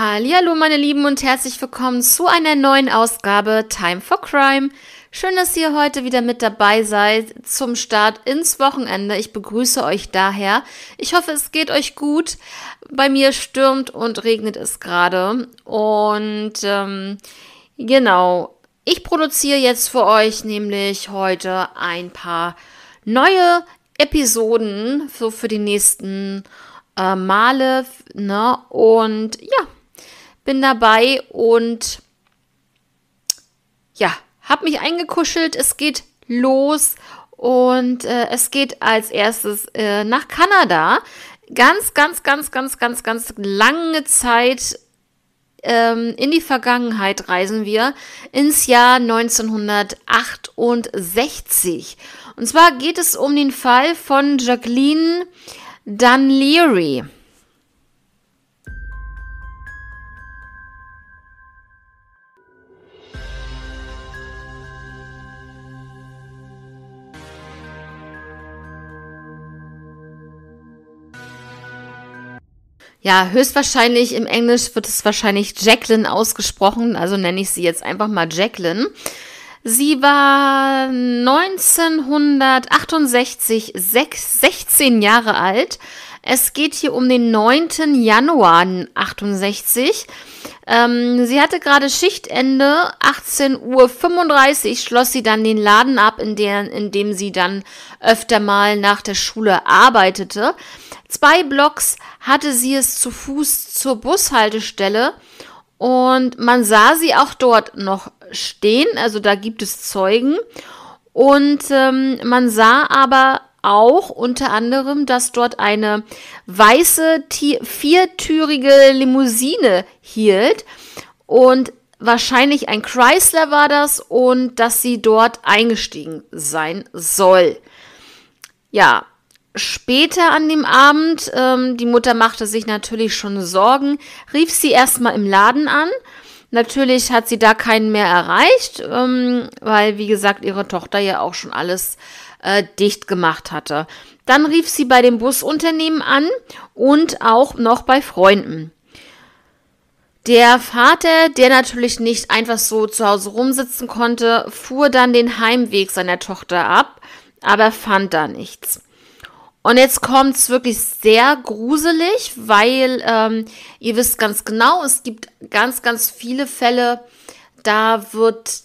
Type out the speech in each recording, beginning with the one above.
Hallo meine Lieben und herzlich willkommen zu einer neuen Ausgabe Time for Crime. Schön, dass ihr heute wieder mit dabei seid zum Start ins Wochenende. Ich begrüße euch daher. Ich hoffe, es geht euch gut. Bei mir stürmt und regnet es gerade. Und ähm, genau, ich produziere jetzt für euch nämlich heute ein paar neue Episoden für, für die nächsten äh, Male. Ne? Und ja, bin dabei und ja, habe mich eingekuschelt. Es geht los und äh, es geht als erstes äh, nach Kanada. Ganz, ganz, ganz, ganz, ganz, ganz lange Zeit ähm, in die Vergangenheit reisen wir ins Jahr 1968. Und zwar geht es um den Fall von Jacqueline Dunleary. ja, höchstwahrscheinlich im Englisch wird es wahrscheinlich Jacqueline ausgesprochen, also nenne ich sie jetzt einfach mal Jacqueline. Sie war 1968 16 Jahre alt, es geht hier um den 9. Januar 68. Ähm, sie hatte gerade Schichtende, 18.35 Uhr schloss sie dann den Laden ab, in, der, in dem sie dann öfter mal nach der Schule arbeitete. Zwei Blocks hatte sie es zu Fuß zur Bushaltestelle und man sah sie auch dort noch stehen, also da gibt es Zeugen. Und ähm, man sah aber auch unter anderem, dass dort eine weiße viertürige Limousine hielt und wahrscheinlich ein Chrysler war das und dass sie dort eingestiegen sein soll. Ja, später an dem Abend, ähm, die Mutter machte sich natürlich schon Sorgen, rief sie erstmal im Laden an. Natürlich hat sie da keinen mehr erreicht, ähm, weil, wie gesagt, ihre Tochter ja auch schon alles äh, äh, dicht gemacht hatte. Dann rief sie bei dem Busunternehmen an und auch noch bei Freunden. Der Vater, der natürlich nicht einfach so zu Hause rumsitzen konnte, fuhr dann den Heimweg seiner Tochter ab, aber fand da nichts. Und jetzt kommt's wirklich sehr gruselig, weil ähm, ihr wisst ganz genau, es gibt ganz, ganz viele Fälle, da wird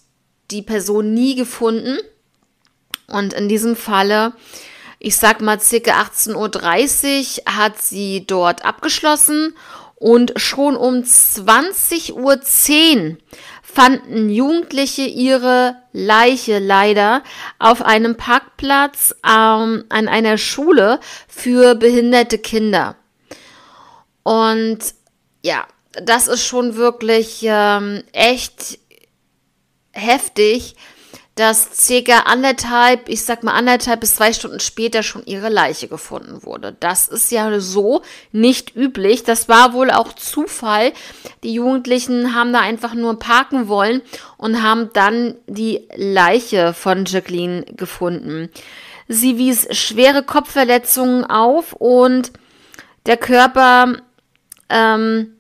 die Person nie gefunden. Und in diesem Falle, ich sag mal circa 18.30 Uhr hat sie dort abgeschlossen und schon um 20.10 Uhr fanden Jugendliche ihre Leiche leider auf einem Parkplatz ähm, an einer Schule für behinderte Kinder. Und ja, das ist schon wirklich ähm, echt heftig, dass circa anderthalb, ich sag mal anderthalb bis zwei Stunden später schon ihre Leiche gefunden wurde. Das ist ja so nicht üblich. Das war wohl auch Zufall. Die Jugendlichen haben da einfach nur parken wollen und haben dann die Leiche von Jacqueline gefunden. Sie wies schwere Kopfverletzungen auf und der Körper ähm,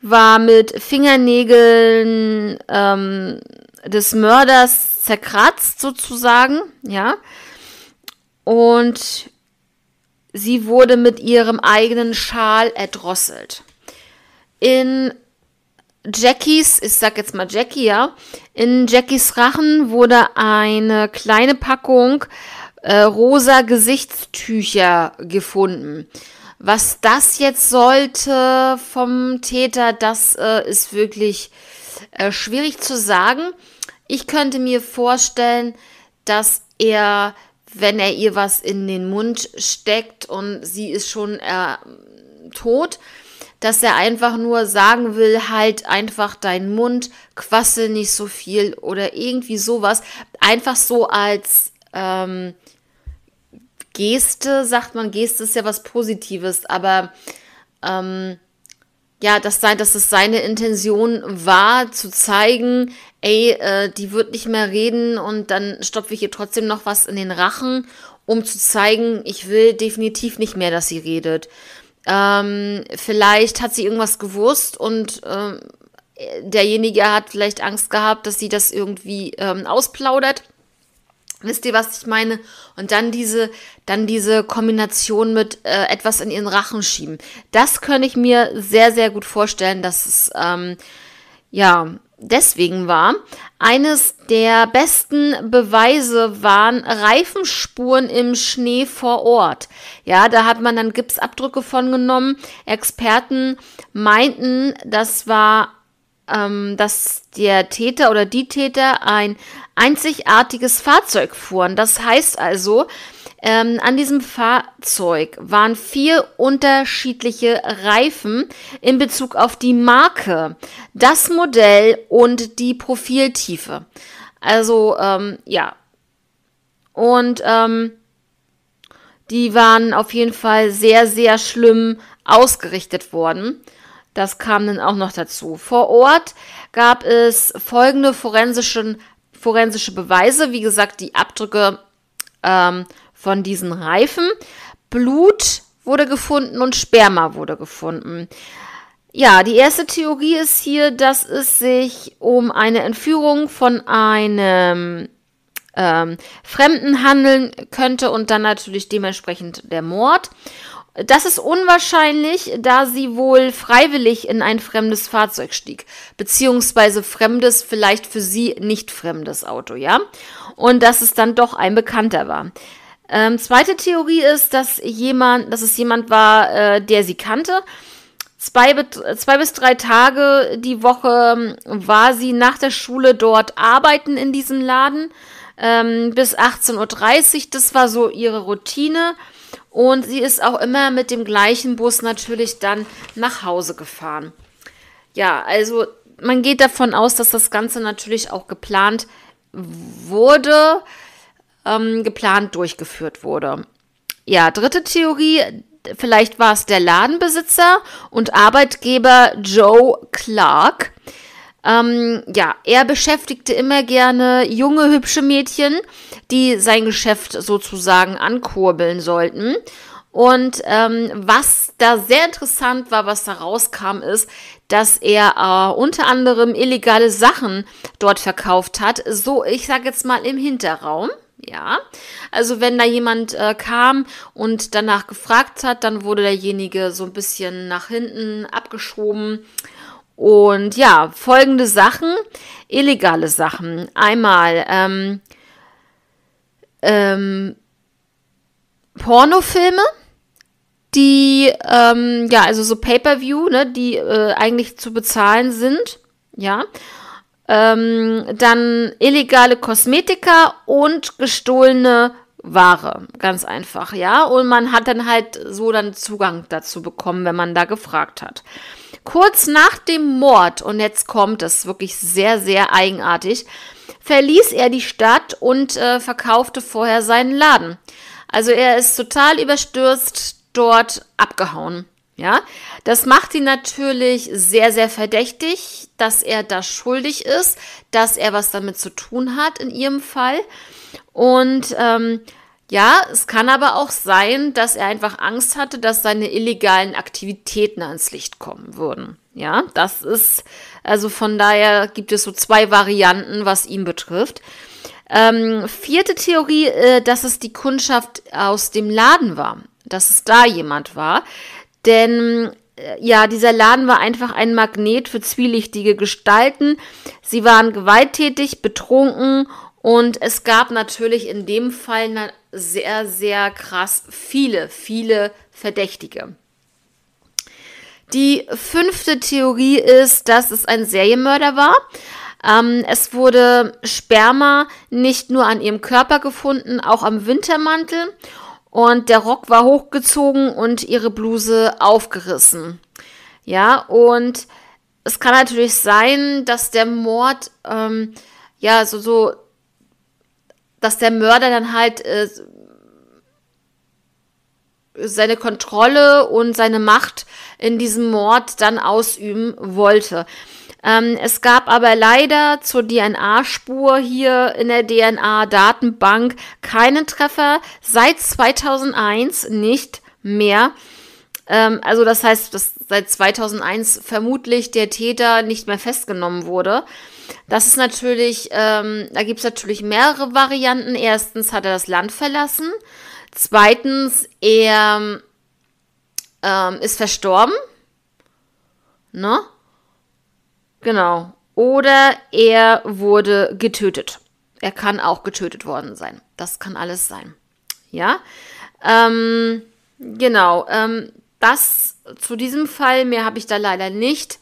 war mit Fingernägeln ähm, des Mörders zerkratzt sozusagen, ja. Und sie wurde mit ihrem eigenen Schal erdrosselt. In Jackies, ich sag jetzt mal Jackie, ja, in Jackies Rachen wurde eine kleine Packung äh, rosa Gesichtstücher gefunden. Was das jetzt sollte vom Täter, das äh, ist wirklich äh, schwierig zu sagen. Ich könnte mir vorstellen, dass er, wenn er ihr was in den Mund steckt und sie ist schon äh, tot, dass er einfach nur sagen will, halt einfach deinen Mund, quassel nicht so viel oder irgendwie sowas. Einfach so als ähm, Geste, sagt man, Geste ist ja was Positives, aber ähm, ja, das sein, dass es seine Intention war, zu zeigen, ey, äh, die wird nicht mehr reden und dann stopfe ich ihr trotzdem noch was in den Rachen, um zu zeigen, ich will definitiv nicht mehr, dass sie redet. Ähm, vielleicht hat sie irgendwas gewusst und ähm, derjenige hat vielleicht Angst gehabt, dass sie das irgendwie ähm, ausplaudert. Wisst ihr, was ich meine? Und dann diese, dann diese Kombination mit äh, etwas in ihren Rachen schieben. Das könnte ich mir sehr, sehr gut vorstellen, dass es ähm, ja deswegen war. Eines der besten Beweise waren Reifenspuren im Schnee vor Ort. Ja, da hat man dann Gipsabdrücke von genommen. Experten meinten, das war ähm, dass der Täter oder die Täter ein einzigartiges Fahrzeug fuhren. Das heißt also, ähm, an diesem Fahrzeug waren vier unterschiedliche Reifen in Bezug auf die Marke, das Modell und die Profiltiefe. Also ähm, ja. Und ähm, die waren auf jeden Fall sehr, sehr schlimm ausgerichtet worden. Das kam dann auch noch dazu. Vor Ort gab es folgende forensischen, forensische Beweise. Wie gesagt, die Abdrücke ähm, von diesen Reifen. Blut wurde gefunden und Sperma wurde gefunden. Ja, die erste Theorie ist hier, dass es sich um eine Entführung von einem ähm, Fremden handeln könnte und dann natürlich dementsprechend der Mord. Das ist unwahrscheinlich, da sie wohl freiwillig in ein fremdes Fahrzeug stieg, beziehungsweise fremdes, vielleicht für sie nicht fremdes Auto, ja? Und dass es dann doch ein Bekannter war. Ähm, zweite Theorie ist, dass jemand, dass es jemand war, äh, der sie kannte. Zwei, zwei, bis drei Tage die Woche ähm, war sie nach der Schule dort arbeiten in diesem Laden ähm, bis 18.30 Uhr. Das war so ihre Routine. Und sie ist auch immer mit dem gleichen Bus natürlich dann nach Hause gefahren. Ja, also man geht davon aus, dass das Ganze natürlich auch geplant wurde, ähm, geplant durchgeführt wurde. Ja, dritte Theorie, vielleicht war es der Ladenbesitzer und Arbeitgeber Joe Clark, ähm, ja, er beschäftigte immer gerne junge, hübsche Mädchen, die sein Geschäft sozusagen ankurbeln sollten. Und ähm, was da sehr interessant war, was da rauskam, ist, dass er äh, unter anderem illegale Sachen dort verkauft hat. So, ich sage jetzt mal im Hinterraum. Ja, also wenn da jemand äh, kam und danach gefragt hat, dann wurde derjenige so ein bisschen nach hinten abgeschoben und ja, folgende Sachen, illegale Sachen. Einmal ähm, ähm, Pornofilme, die, ähm, ja, also so Pay-per-view, ne, die äh, eigentlich zu bezahlen sind, ja. Ähm, dann illegale Kosmetika und gestohlene Ware, ganz einfach, ja. Und man hat dann halt so dann Zugang dazu bekommen, wenn man da gefragt hat. Kurz nach dem Mord, und jetzt kommt es wirklich sehr, sehr eigenartig, verließ er die Stadt und äh, verkaufte vorher seinen Laden. Also er ist total überstürzt dort abgehauen. Ja, das macht ihn natürlich sehr, sehr verdächtig, dass er da schuldig ist, dass er was damit zu tun hat in ihrem Fall. Und ähm, ja, es kann aber auch sein, dass er einfach Angst hatte, dass seine illegalen Aktivitäten ans Licht kommen würden. Ja, das ist, also von daher gibt es so zwei Varianten, was ihn betrifft. Ähm, vierte Theorie, äh, dass es die Kundschaft aus dem Laden war, dass es da jemand war. Denn äh, ja, dieser Laden war einfach ein Magnet für zwielichtige Gestalten. Sie waren gewalttätig, betrunken und es gab natürlich in dem Fall sehr, sehr krass viele, viele Verdächtige. Die fünfte Theorie ist, dass es ein Serienmörder war. Ähm, es wurde Sperma nicht nur an ihrem Körper gefunden, auch am Wintermantel. Und der Rock war hochgezogen und ihre Bluse aufgerissen. Ja, und es kann natürlich sein, dass der Mord ähm, ja so, so dass der Mörder dann halt äh, seine Kontrolle und seine Macht in diesem Mord dann ausüben wollte. Ähm, es gab aber leider zur DNA-Spur hier in der DNA-Datenbank keinen Treffer, seit 2001 nicht mehr. Ähm, also das heißt, dass seit 2001 vermutlich der Täter nicht mehr festgenommen wurde. Das ist natürlich, ähm, da gibt es natürlich mehrere Varianten. Erstens hat er das Land verlassen. Zweitens, er ähm, ist verstorben. Ne? Genau. Oder er wurde getötet. Er kann auch getötet worden sein. Das kann alles sein. Ja? Ähm, genau. Ähm, das zu diesem Fall, mehr habe ich da leider nicht.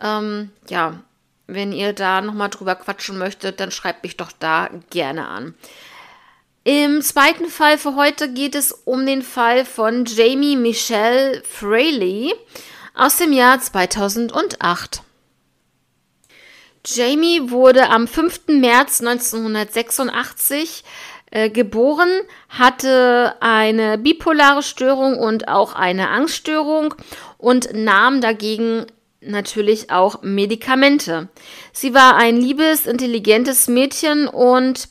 Ähm, ja, wenn ihr da nochmal drüber quatschen möchtet, dann schreibt mich doch da gerne an. Im zweiten Fall für heute geht es um den Fall von Jamie Michelle Fraley aus dem Jahr 2008. Jamie wurde am 5. März 1986 äh, geboren, hatte eine bipolare Störung und auch eine Angststörung und nahm dagegen natürlich auch Medikamente. Sie war ein liebes, intelligentes Mädchen und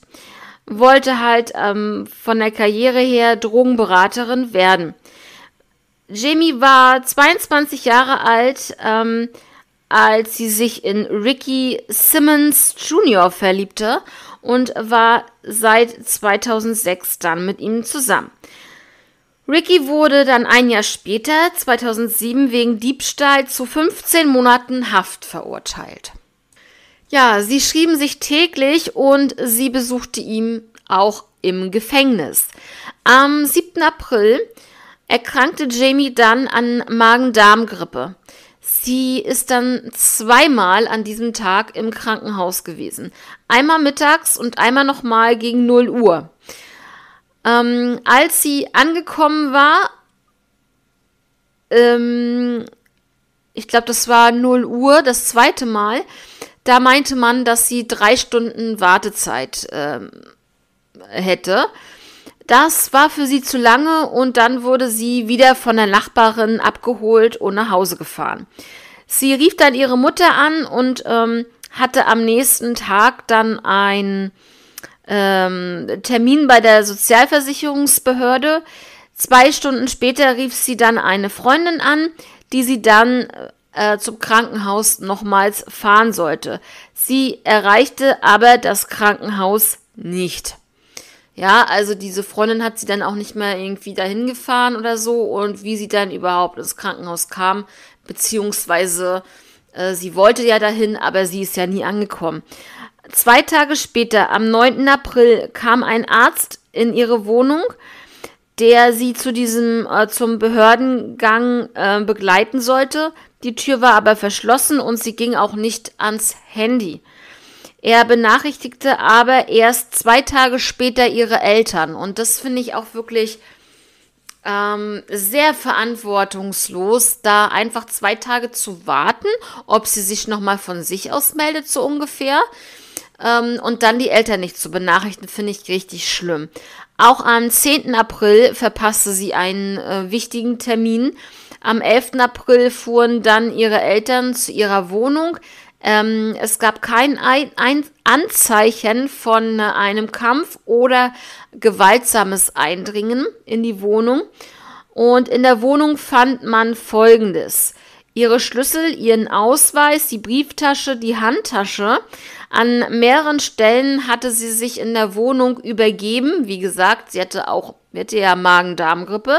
wollte halt ähm, von der Karriere her Drogenberaterin werden. Jamie war 22 Jahre alt, ähm, als sie sich in Ricky Simmons Jr. verliebte und war seit 2006 dann mit ihm zusammen. Ricky wurde dann ein Jahr später, 2007, wegen Diebstahl zu 15 Monaten Haft verurteilt. Ja, sie schrieben sich täglich und sie besuchte ihn auch im Gefängnis. Am 7. April erkrankte Jamie dann an Magen-Darm-Grippe. Sie ist dann zweimal an diesem Tag im Krankenhaus gewesen. Einmal mittags und einmal nochmal gegen 0 Uhr. Ähm, als sie angekommen war, ähm, ich glaube, das war 0 Uhr, das zweite Mal, da meinte man, dass sie drei Stunden Wartezeit ähm, hätte. Das war für sie zu lange und dann wurde sie wieder von der Nachbarin abgeholt und nach Hause gefahren. Sie rief dann ihre Mutter an und ähm, hatte am nächsten Tag dann ein ähm, Termin bei der Sozialversicherungsbehörde. Zwei Stunden später rief sie dann eine Freundin an, die sie dann äh, zum Krankenhaus nochmals fahren sollte. Sie erreichte aber das Krankenhaus nicht. Ja, also diese Freundin hat sie dann auch nicht mehr irgendwie dahin gefahren oder so und wie sie dann überhaupt ins Krankenhaus kam, beziehungsweise äh, sie wollte ja dahin, aber sie ist ja nie angekommen. Zwei Tage später, am 9. April, kam ein Arzt in ihre Wohnung, der sie zu diesem äh, zum Behördengang äh, begleiten sollte. Die Tür war aber verschlossen und sie ging auch nicht ans Handy. Er benachrichtigte aber erst zwei Tage später ihre Eltern. Und das finde ich auch wirklich ähm, sehr verantwortungslos, da einfach zwei Tage zu warten, ob sie sich nochmal von sich aus meldet, so ungefähr ähm, und dann die Eltern nicht zu benachrichten, finde ich richtig schlimm. Auch am 10. April verpasste sie einen äh, wichtigen Termin. Am 11. April fuhren dann ihre Eltern zu ihrer Wohnung. Ähm, es gab kein Ein Ein Anzeichen von äh, einem Kampf oder gewaltsames Eindringen in die Wohnung. Und in der Wohnung fand man Folgendes ihre Schlüssel, ihren Ausweis, die Brieftasche, die Handtasche. An mehreren Stellen hatte sie sich in der Wohnung übergeben. Wie gesagt, sie hatte auch, hatte ja Magen-Darm-Grippe.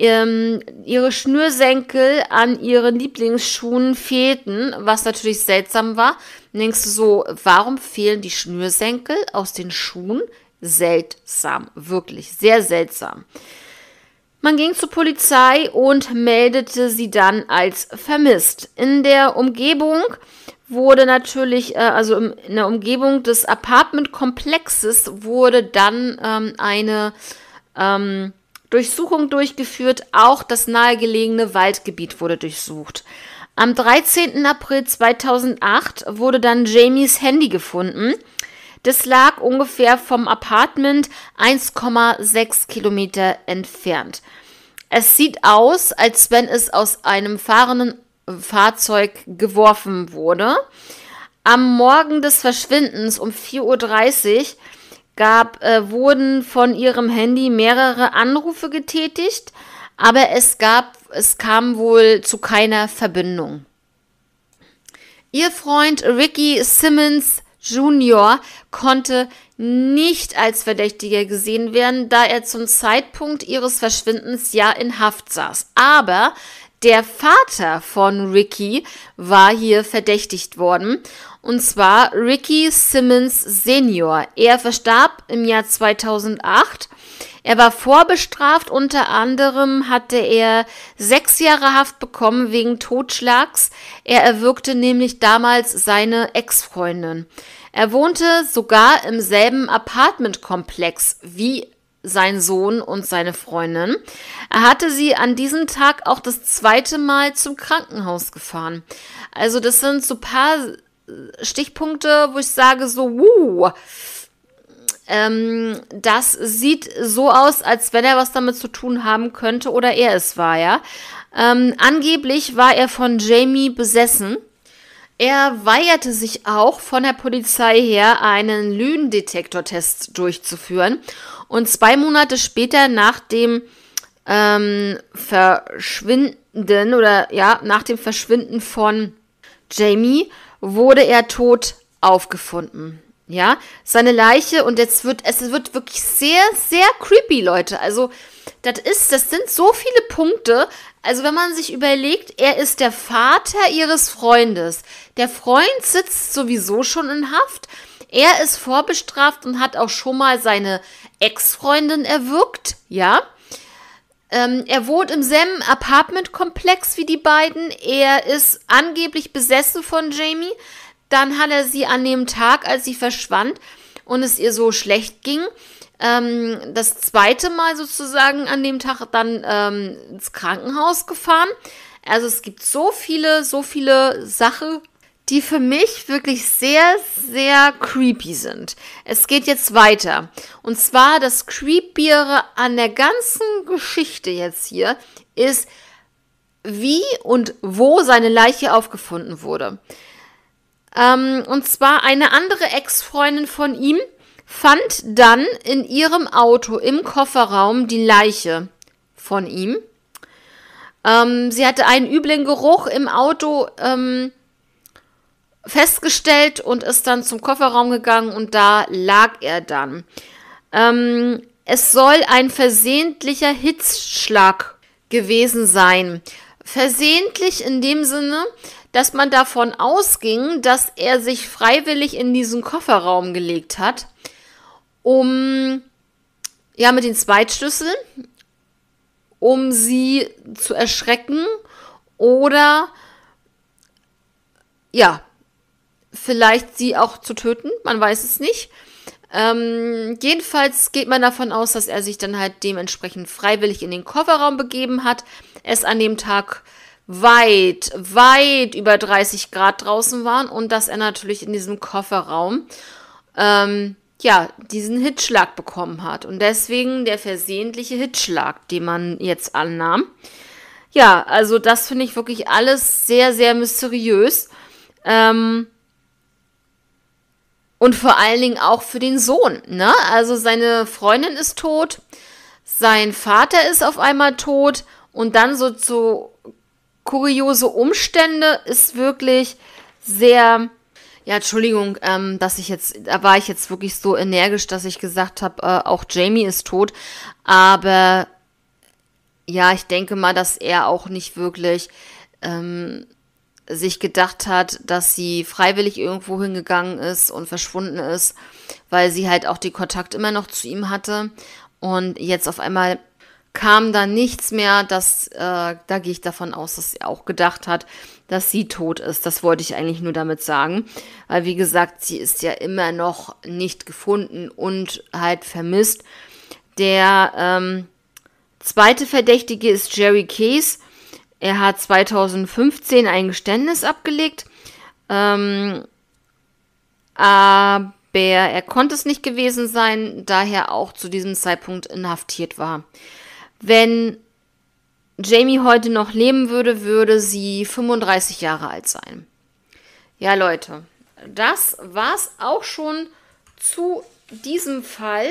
Ähm, ihre Schnürsenkel an ihren Lieblingsschuhen fehlten, was natürlich seltsam war. Und denkst du so, warum fehlen die Schnürsenkel aus den Schuhen? Seltsam, wirklich sehr seltsam. Man ging zur Polizei und meldete sie dann als vermisst. In der Umgebung wurde natürlich, äh, also im, in der Umgebung des Apartmentkomplexes wurde dann ähm, eine ähm, Durchsuchung durchgeführt. Auch das nahegelegene Waldgebiet wurde durchsucht. Am 13. April 2008 wurde dann Jamies Handy gefunden. Das lag ungefähr vom Apartment 1,6 Kilometer entfernt. Es sieht aus, als wenn es aus einem fahrenden äh, Fahrzeug geworfen wurde. Am Morgen des Verschwindens um 4.30 Uhr gab, äh, wurden von ihrem Handy mehrere Anrufe getätigt, aber es, gab, es kam wohl zu keiner Verbindung. Ihr Freund Ricky Simmons Junior konnte nicht als Verdächtiger gesehen werden, da er zum Zeitpunkt ihres Verschwindens ja in Haft saß. Aber der Vater von Ricky war hier verdächtigt worden, und zwar Ricky Simmons Senior. Er verstarb im Jahr 2008. Er war vorbestraft, unter anderem hatte er sechs Jahre Haft bekommen wegen Totschlags. Er erwürgte nämlich damals seine Ex-Freundin. Er wohnte sogar im selben Apartmentkomplex wie sein Sohn und seine Freundin. Er hatte sie an diesem Tag auch das zweite Mal zum Krankenhaus gefahren. Also das sind so paar äh, Stichpunkte, wo ich sage so, wuh, ähm, das sieht so aus, als wenn er was damit zu tun haben könnte oder er es war, ja. Ähm, angeblich war er von Jamie besessen. Er weigerte sich auch, von der Polizei her einen Lügendetektortest durchzuführen. Und zwei Monate später, nach dem ähm, Verschwinden oder ja, nach dem Verschwinden von Jamie, wurde er tot aufgefunden. Ja, seine Leiche und jetzt wird es wird wirklich sehr, sehr creepy, Leute. Also, das ist, das sind so viele Punkte. Also wenn man sich überlegt, er ist der Vater ihres Freundes. Der Freund sitzt sowieso schon in Haft. Er ist vorbestraft und hat auch schon mal seine Ex-Freundin erwürgt, ja. Ähm, er wohnt im selben Apartment-Komplex wie die beiden. Er ist angeblich besessen von Jamie. Dann hat er sie an dem Tag, als sie verschwand und es ihr so schlecht ging, ähm, das zweite Mal sozusagen an dem Tag dann ähm, ins Krankenhaus gefahren. Also es gibt so viele, so viele Sachen, die für mich wirklich sehr, sehr creepy sind. Es geht jetzt weiter. Und zwar das Creepiere an der ganzen Geschichte jetzt hier ist, wie und wo seine Leiche aufgefunden wurde. Ähm, und zwar eine andere Ex-Freundin von ihm fand dann in ihrem Auto im Kofferraum die Leiche von ihm. Ähm, sie hatte einen üblen Geruch im Auto ähm, festgestellt und ist dann zum Kofferraum gegangen und da lag er dann. Ähm, es soll ein versehentlicher Hitzschlag gewesen sein. Versehentlich in dem Sinne, dass man davon ausging, dass er sich freiwillig in diesen Kofferraum gelegt hat um ja mit den Zweitschlüsseln, um sie zu erschrecken oder ja, vielleicht sie auch zu töten, man weiß es nicht. Ähm, jedenfalls geht man davon aus, dass er sich dann halt dementsprechend freiwillig in den Kofferraum begeben hat, es an dem Tag weit, weit über 30 Grad draußen waren und dass er natürlich in diesem Kofferraum ähm, ja, diesen Hitschlag bekommen hat. Und deswegen der versehentliche Hitschlag, den man jetzt annahm. Ja, also das finde ich wirklich alles sehr, sehr mysteriös. Ähm und vor allen Dingen auch für den Sohn. Ne? Also seine Freundin ist tot, sein Vater ist auf einmal tot und dann so, so kuriose Umstände ist wirklich sehr ja, Entschuldigung, ähm, dass ich jetzt, da war ich jetzt wirklich so energisch, dass ich gesagt habe, äh, auch Jamie ist tot. Aber ja, ich denke mal, dass er auch nicht wirklich ähm, sich gedacht hat, dass sie freiwillig irgendwo hingegangen ist und verschwunden ist, weil sie halt auch den Kontakt immer noch zu ihm hatte. Und jetzt auf einmal kam da nichts mehr, dass, äh, da gehe ich davon aus, dass sie auch gedacht hat, dass sie tot ist. Das wollte ich eigentlich nur damit sagen. Weil, wie gesagt, sie ist ja immer noch nicht gefunden und halt vermisst. Der ähm, zweite Verdächtige ist Jerry Case. Er hat 2015 ein Geständnis abgelegt. Ähm, aber er konnte es nicht gewesen sein, daher auch zu diesem Zeitpunkt inhaftiert war. Wenn Jamie heute noch leben würde, würde sie 35 Jahre alt sein. Ja, Leute, das war es auch schon zu diesem Fall.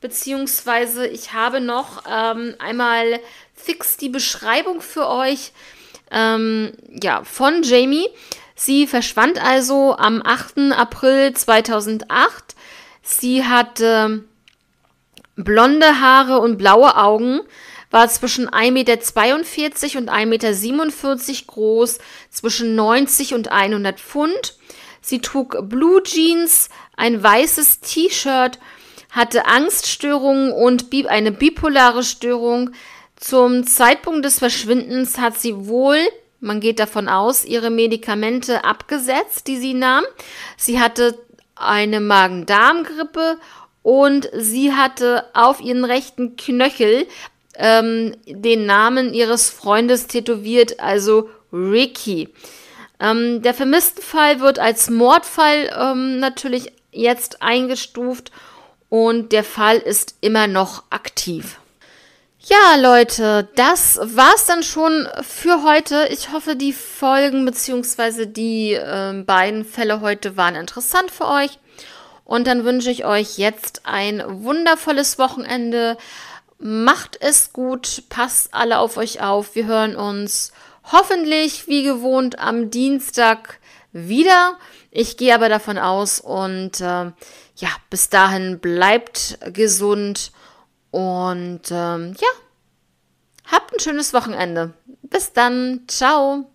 Beziehungsweise ich habe noch ähm, einmal fix die Beschreibung für euch ähm, ja, von Jamie. Sie verschwand also am 8. April 2008. Sie hatte ähm, blonde Haare und blaue Augen war zwischen 1,42 Meter und 1,47 Meter groß, zwischen 90 und 100 Pfund. Sie trug Blue Jeans, ein weißes T-Shirt, hatte Angststörungen und eine bipolare Störung. Zum Zeitpunkt des Verschwindens hat sie wohl, man geht davon aus, ihre Medikamente abgesetzt, die sie nahm. Sie hatte eine Magen-Darm-Grippe und sie hatte auf ihren rechten Knöchel ähm, den Namen ihres Freundes tätowiert, also Ricky. Ähm, der Vermisstenfall wird als Mordfall ähm, natürlich jetzt eingestuft und der Fall ist immer noch aktiv. Ja, Leute, das war's dann schon für heute. Ich hoffe, die Folgen bzw. die äh, beiden Fälle heute waren interessant für euch. Und dann wünsche ich euch jetzt ein wundervolles Wochenende. Macht es gut, passt alle auf euch auf. Wir hören uns hoffentlich wie gewohnt am Dienstag wieder. Ich gehe aber davon aus und äh, ja, bis dahin bleibt gesund und äh, ja, habt ein schönes Wochenende. Bis dann, ciao.